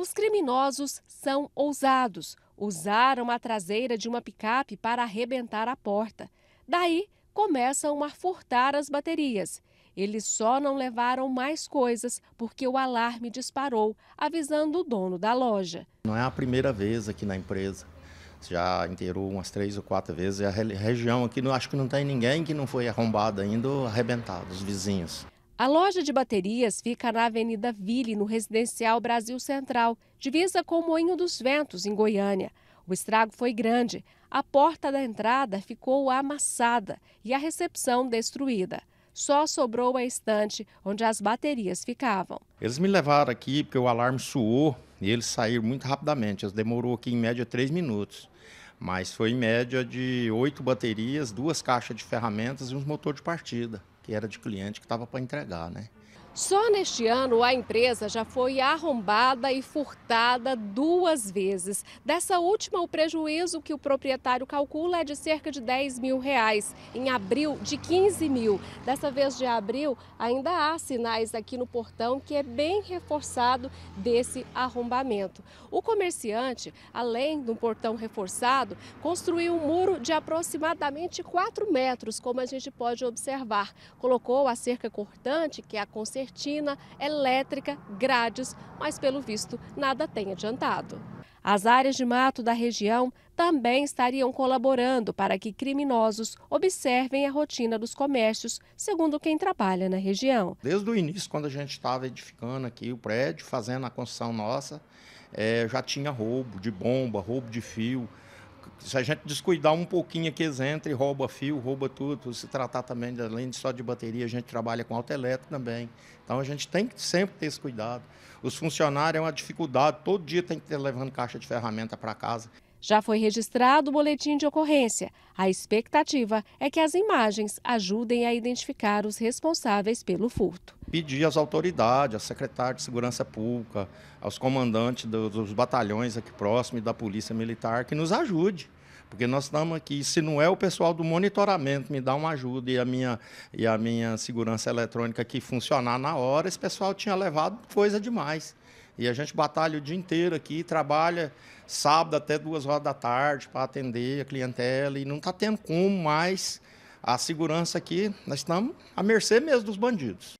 Os criminosos são ousados. Usaram a traseira de uma picape para arrebentar a porta. Daí, começam a furtar as baterias. Eles só não levaram mais coisas porque o alarme disparou, avisando o dono da loja. Não é a primeira vez aqui na empresa. Já inteirou umas três ou quatro vezes. A região aqui, acho que não tem ninguém que não foi arrombado ainda ou arrebentado, os vizinhos. A loja de baterias fica na Avenida Ville, no Residencial Brasil Central, divisa com o Moinho dos Ventos, em Goiânia. O estrago foi grande. A porta da entrada ficou amassada e a recepção destruída. Só sobrou a estante onde as baterias ficavam. Eles me levaram aqui porque o alarme suou e eles saíram muito rapidamente. Eles demorou aqui em média três minutos. Mas foi em média de oito baterias, duas caixas de ferramentas e uns motores de partida que era de cliente que estava para entregar, né? Só neste ano, a empresa já foi arrombada e furtada duas vezes. Dessa última, o prejuízo que o proprietário calcula é de cerca de 10 mil reais. Em abril, de 15 mil. Dessa vez de abril, ainda há sinais aqui no portão que é bem reforçado desse arrombamento. O comerciante, além do portão reforçado, construiu um muro de aproximadamente 4 metros, como a gente pode observar. Colocou a cerca cortante, que é a conservação cortina, Elétrica, Grades, mas pelo visto nada tem adiantado. As áreas de mato da região também estariam colaborando para que criminosos observem a rotina dos comércios, segundo quem trabalha na região. Desde o início, quando a gente estava edificando aqui o prédio, fazendo a construção nossa, é, já tinha roubo de bomba, roubo de fio, se a gente descuidar um pouquinho aqui, eles entram e rouba fio, rouba tudo. Se tratar também, além de só de bateria, a gente trabalha com autoelétrico também. Então a gente tem que sempre ter esse cuidado. Os funcionários é uma dificuldade, todo dia tem que ter levando caixa de ferramenta para casa. Já foi registrado o boletim de ocorrência. A expectativa é que as imagens ajudem a identificar os responsáveis pelo furto. Pedir às autoridades, à secretária de Segurança Pública, aos comandantes dos batalhões aqui próximos e da Polícia Militar que nos ajude. Porque nós estamos aqui, se não é o pessoal do monitoramento me dá uma ajuda e a minha, e a minha segurança eletrônica que funcionar na hora, esse pessoal tinha levado coisa demais. E a gente batalha o dia inteiro aqui, trabalha sábado até duas horas da tarde para atender a clientela e não está tendo como mais a segurança aqui. Nós estamos à mercê mesmo dos bandidos.